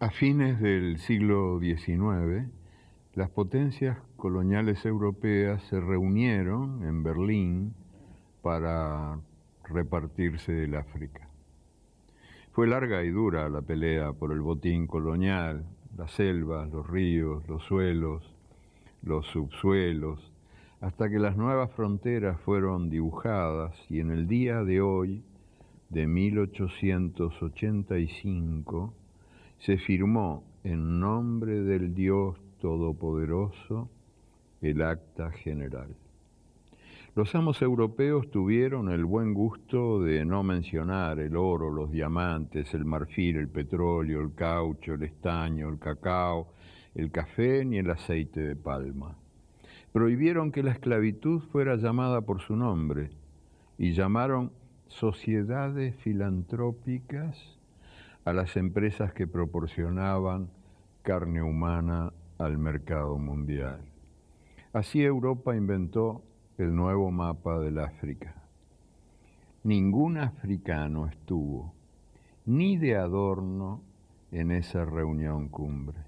A fines del siglo XIX, las potencias coloniales europeas se reunieron en Berlín para repartirse el África. Fue larga y dura la pelea por el botín colonial, las selvas, los ríos, los suelos, los subsuelos, hasta que las nuevas fronteras fueron dibujadas y en el día de hoy, de 1885, se firmó en nombre del Dios Todopoderoso el acta general. Los amos europeos tuvieron el buen gusto de no mencionar el oro, los diamantes, el marfil, el petróleo, el caucho, el estaño, el cacao, el café ni el aceite de palma. Prohibieron que la esclavitud fuera llamada por su nombre y llamaron sociedades filantrópicas a las empresas que proporcionaban carne humana al mercado mundial. Así Europa inventó el nuevo mapa del África. Ningún africano estuvo ni de adorno en esa reunión cumbre.